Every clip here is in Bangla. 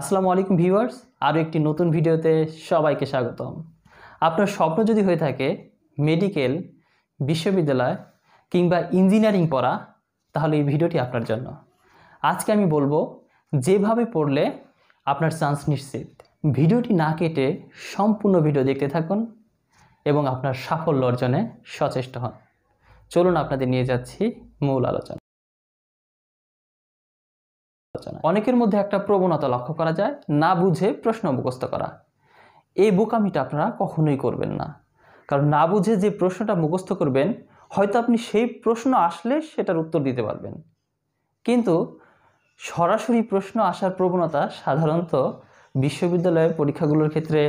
আসসালামু আলাইকুম ভিউয়ার্স আরও একটি নতুন ভিডিওতে সবাইকে স্বাগতম আপনার স্বপ্ন যদি হয়ে থাকে মেডিকেল বিশ্ববিদ্যালয় কিংবা ইঞ্জিনিয়ারিং পড়া তাহলে এই ভিডিওটি আপনার জন্য আজকে আমি বলবো যেভাবে পড়লে আপনার চান্স নিশ্চিত ভিডিওটি না কেটে সম্পূর্ণ ভিডিও দেখতে থাকুন এবং আপনার সাফল্য অর্জনে সচেষ্ট হন চলুন আপনাদের নিয়ে যাচ্ছি মূল আলোচনা অনেকের মধ্যে একটা প্রবণতা লক্ষ্য করা যায় না বুঝে প্রশ্ন মুখস্থ করা এই বোকামিটা আপনারা কখনোই করবেন না কারণ না বুঝে যে প্রশ্নটা মুখস্থ করবেন হয়তো আপনি সেই প্রশ্ন আসলে সেটার উত্তর দিতে পারবেন কিন্তু সরাসরি প্রশ্ন আসার প্রবণতা সাধারণত বিশ্ববিদ্যালয়ের পরীক্ষাগুলোর ক্ষেত্রে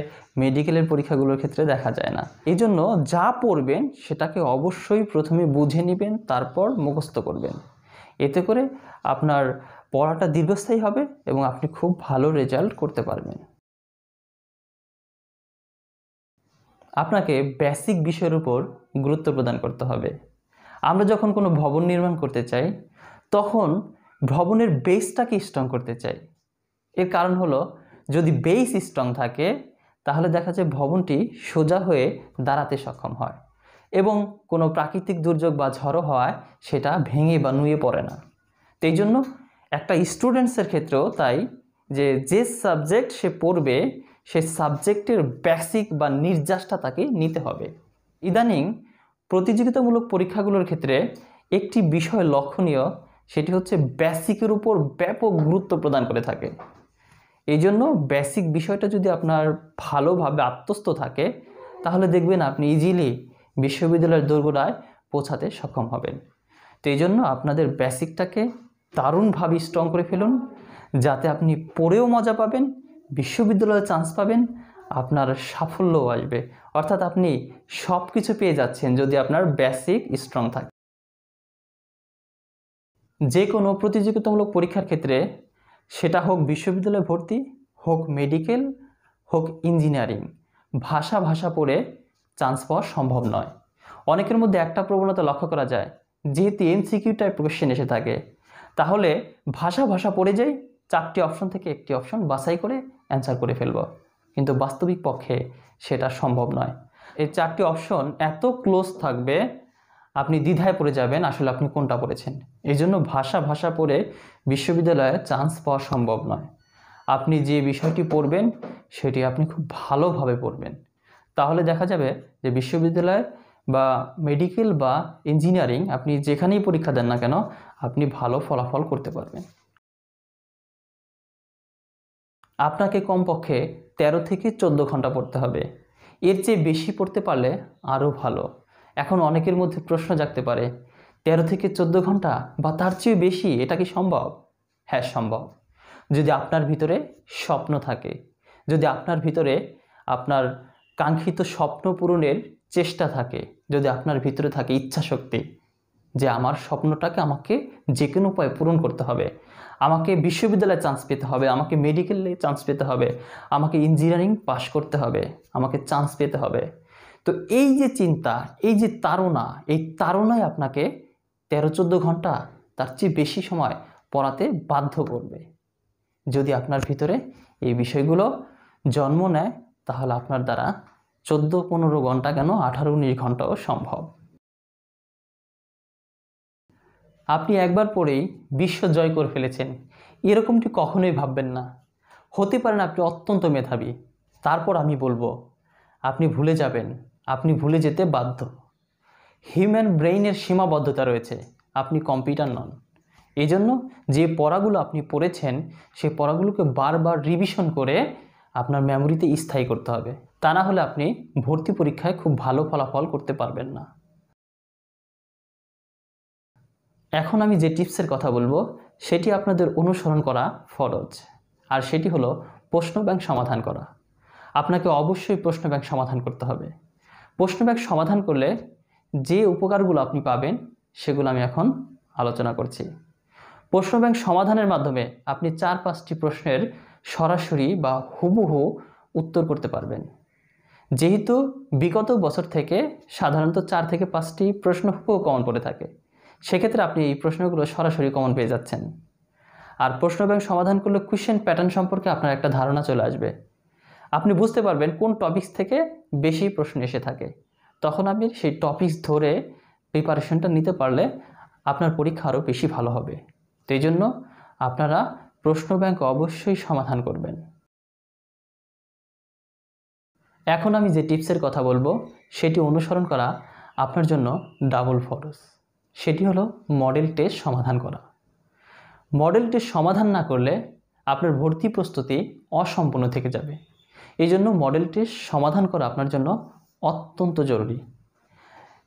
মেডিকেলের পরীক্ষাগুলোর ক্ষেত্রে দেখা যায় না এই জন্য যা পড়বেন সেটাকে অবশ্যই প্রথমে বুঝে নেবেন তারপর মুখস্থ করবেন এতে করে আপনার পড়াটা দীর্ঘস্থায়ী হবে এবং আপনি খুব ভালো রেজাল্ট করতে পারবেন আপনাকে বেসিক বিষয়ের উপর গুরুত্ব প্রদান করতে হবে আমরা যখন কোনো ভবন নির্মাণ করতে চাই তখন ভবনের বেসটাকে স্ট্রং করতে চাই এর কারণ হলো যদি বেস স্ট্রং থাকে তাহলে দেখা যায় ভবনটি সোজা হয়ে দাঁড়াতে সক্ষম হয় এবং কোনো প্রাকৃতিক দুর্যোগ বা ঝড়ো হওয়ায় সেটা ভেঙে বা নুয়ে পড়ে না তাই জন্য একটা স্টুডেন্টসের ক্ষেত্রেও তাই যে যে সাবজেক্ট সে পড়বে সে সাবজেক্টের বেসিক বা নির্যাসটা তাকে নিতে হবে ইদানিং প্রতিযোগিতামূলক পরীক্ষাগুলোর ক্ষেত্রে একটি বিষয় লক্ষণীয় সেটি হচ্ছে বেসিকের উপর ব্যাপক গুরুত্ব প্রদান করে থাকে এই জন্য বেসিক বিষয়টা যদি আপনার ভালোভাবে আত্মস্থ থাকে তাহলে দেখবেন আপনি ইজিলি বিশ্ববিদ্যালয়ের দোরগোড়ায় পৌঁছাতে সক্ষম হবেন তো এই জন্য আপনাদের বেসিকটাকে দারুণভাবে স্ট্রং করে ফেলুন যাতে আপনি পড়েও মজা পাবেন বিশ্ববিদ্যালয়ে চান্স পাবেন আপনার সাফল্যও আসবে অর্থাৎ আপনি সব কিছু পেয়ে যাচ্ছেন যদি আপনার বেসিক স্ট্রং থাকে যে কোনো প্রতিযোগিতামূলক পরীক্ষার ক্ষেত্রে সেটা হোক বিশ্ববিদ্যালয়ে ভর্তি হোক মেডিকেল হোক ইঞ্জিনিয়ারিং ভাষা ভাষা পড়ে চান্স পাওয়া সম্ভব নয় অনেকের মধ্যে একটা প্রবণতা লক্ষ্য করা যায় যেহেতু এমসিকিউ টাইপ কোয়েশ্চেন এসে থাকে তাহলে ভাষা ভাষা পড়ে যাই চারটি অপশন থেকে একটি অপশন বাছাই করে অ্যান্সার করে ফেলব কিন্তু বাস্তবিক পক্ষে সেটা সম্ভব নয় এই চারটি অপশন এত ক্লোজ থাকবে আপনি দ্বিধায় পড়ে যাবেন আসলে আপনি কোনটা পড়েছেন এই জন্য ভাষা ভাষা পড়ে বিশ্ববিদ্যালয়ে চান্স পাওয়া সম্ভব নয় আপনি যে বিষয়টি পড়বেন সেটি আপনি খুব ভালোভাবে পড়বেন তাহলে দেখা যাবে যে বিশ্ববিদ্যালয়ে বা মেডিকেল বা ইঞ্জিনিয়ারিং আপনি যেখানেই পরীক্ষা দেন না কেন আপনি ভালো ফলাফল করতে পারবেন আপনাকে কমপক্ষে ১৩ থেকে চোদ্দ ঘন্টা পড়তে হবে এর চেয়ে বেশি পড়তে পারলে আরও ভালো এখন অনেকের মধ্যে প্রশ্ন জাগতে পারে ১৩ থেকে চোদ্দ ঘন্টা বা তার চেয়ে বেশি এটা কি সম্ভব হ্যাঁ সম্ভব যদি আপনার ভিতরে স্বপ্ন থাকে যদি আপনার ভিতরে আপনার কাঙ্ক্ষিত স্বপ্ন পূরণের চেষ্টা থাকে যদি আপনার ভিতরে থাকে ইচ্ছা শক্তি যে আমার স্বপ্নটাকে আমাকে যে কোনো উপায়ে পূরণ করতে হবে আমাকে বিশ্ববিদ্যালয়ে চান্স পেতে হবে আমাকে মেডিকেলে চান্স পেতে হবে আমাকে ইঞ্জিনিয়ারিং পাস করতে হবে আমাকে চান্স পেতে হবে তো এই যে চিন্তা এই যে তারা এই তারণায় আপনাকে তেরো চোদ্দো ঘন্টা তার চেয়ে বেশি সময় পড়াতে বাধ্য করবে যদি আপনার ভিতরে এই বিষয়গুলো জন্ম নেয় তাহলে আপনার দ্বারা চোদ্দ পনেরো ঘন্টা কেন আঠারো উনিশ ঘন্টাও সম্ভব আপনি একবার পরেই বিশ্ব জয় করে ফেলেছেন এরকমটি কখনোই ভাববেন না হতে পারেন আপনি অত্যন্ত মেধাবী তারপর আমি বলবো আপনি ভুলে যাবেন আপনি ভুলে যেতে বাধ্য হিউম্যান ব্রেইনের সীমাবদ্ধতা রয়েছে আপনি কম্পিউটার নন এই জন্য যে পড়াগুলো আপনি পড়েছেন সে পড়াগুলোকে বারবার রিভিশন করে আপনার মেমোরিতে স্থায়ী করতে হবে তা না হলে আপনি ভর্তি পরীক্ষায় খুব ভালো ফলাফল করতে পারবেন না এখন আমি যে টিপসের কথা বলবো সেটি আপনাদের অনুসরণ করা ফরজ আর সেটি হলো প্রশ্ন ব্যাংক সমাধান করা আপনাকে অবশ্যই প্রশ্ন ব্যাংক সমাধান করতে হবে প্রশ্ন ব্যাংক সমাধান করলে যে উপকারগুলো আপনি পাবেন সেগুলো আমি এখন আলোচনা করছি প্রশ্ন ব্যাংক সমাধানের মাধ্যমে আপনি চার পাঁচটি প্রশ্নের সরাসরি বা হুবহু উত্তর করতে পারবেন যেহেতু বিগত বছর থেকে সাধারণত চার থেকে পাঁচটি প্রশ্ন খুব কমন পড়ে থাকে সেক্ষেত্রে আপনি এই প্রশ্নগুলো সরাসরি কমন পেয়ে যাচ্ছেন আর প্রশ্ন ব্যাংক সমাধান করলে কোয়েশ্চেন প্যাটার্ন সম্পর্কে আপনার একটা ধারণা চলে আসবে আপনি বুঝতে পারবেন কোন টপিক্স থেকে বেশি প্রশ্ন এসে থাকে তখন আপনি সেই টপিক্স ধরে প্রিপারেশনটা নিতে পারলে আপনার পরীক্ষা আরও বেশি ভালো হবে তো এই জন্য আপনারা প্রশ্ন ব্যাংক অবশ্যই সমাধান করবেন এখন আমি যে টিপসের কথা বলবো সেটি অনুসরণ করা আপনার জন্য ডাবল ফরস সেটি হলো মডেল টেস্ট সমাধান করা মডেল টেস্ট সমাধান না করলে আপনার ভর্তি প্রস্তুতি অসম্পূর্ণ থেকে যাবে এই জন্য মডেল টেস্ট সমাধান করা আপনার জন্য অত্যন্ত জরুরি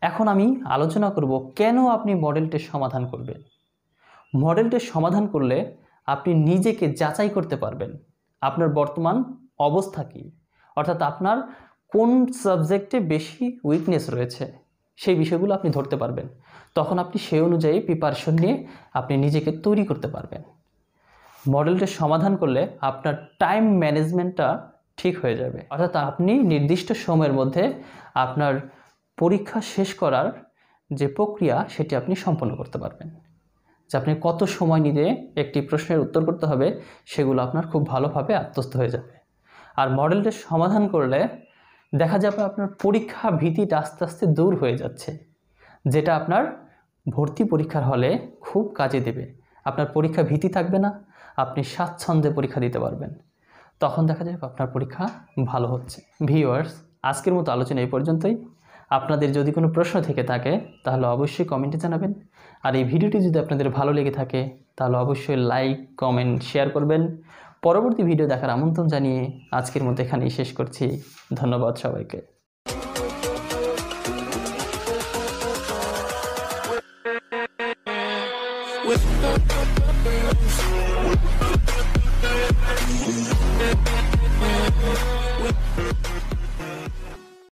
এখন আমি আলোচনা করব কেন আপনি মডেল টেস্ট সমাধান করবেন মডেল টেস্ট সমাধান করলে আপনি নিজেকে যাচাই করতে পারবেন আপনার বর্তমান অবস্থা কী অর্থাৎ আপনার কোন সাবজেক্টে বেশি উইকনেস রয়েছে সেই বিষয়গুলো আপনি ধরতে পারবেন তখন আপনি সেই অনুযায়ী প্রিপারেশন নিয়ে আপনি নিজেকে তৈরি করতে পারবেন মডেলটা সমাধান করলে আপনার টাইম ম্যানেজমেন্টটা ঠিক হয়ে যাবে অর্থাৎ আপনি নির্দিষ্ট সময়ের মধ্যে আপনার পরীক্ষা শেষ করার যে প্রক্রিয়া সেটি আপনি সম্পন্ন করতে পারবেন যে আপনি কত সময় নিয়ে একটি প্রশ্নের উত্তর করতে হবে সেগুলো আপনার খুব ভালোভাবে আত্মস্থ হয়ে যাবে আর মডেলটা সমাধান করলে দেখা যাবে আপনার পরীক্ষা ভীতিটা আস্তে আস্তে দূর হয়ে যাচ্ছে যেটা আপনার ভর্তি পরীক্ষার হলে খুব কাজে দেবে আপনার পরীক্ষা ভীতি থাকবে না আপনি স্বাচ্ছন্দ্যে পরীক্ষা দিতে পারবেন তখন দেখা যাবে আপনার পরীক্ষা ভালো হচ্ছে ভিওয়ার্স আজকের মতো আলোচনা এই পর্যন্তই আপনাদের যদি কোনো প্রশ্ন থেকে থাকে তাহলে অবশ্যই কমেন্টে জানাবেন আর এই ভিডিওটি যদি আপনাদের ভালো লেগে থাকে তাহলে অবশ্যই লাইক কমেন্ট শেয়ার করবেন পরবর্তী ভিডিও দেখার আমন্ত্রণ জানিয়ে আজকের মতো এখানেই শেষ করছি ধন্যবাদ সবাইকে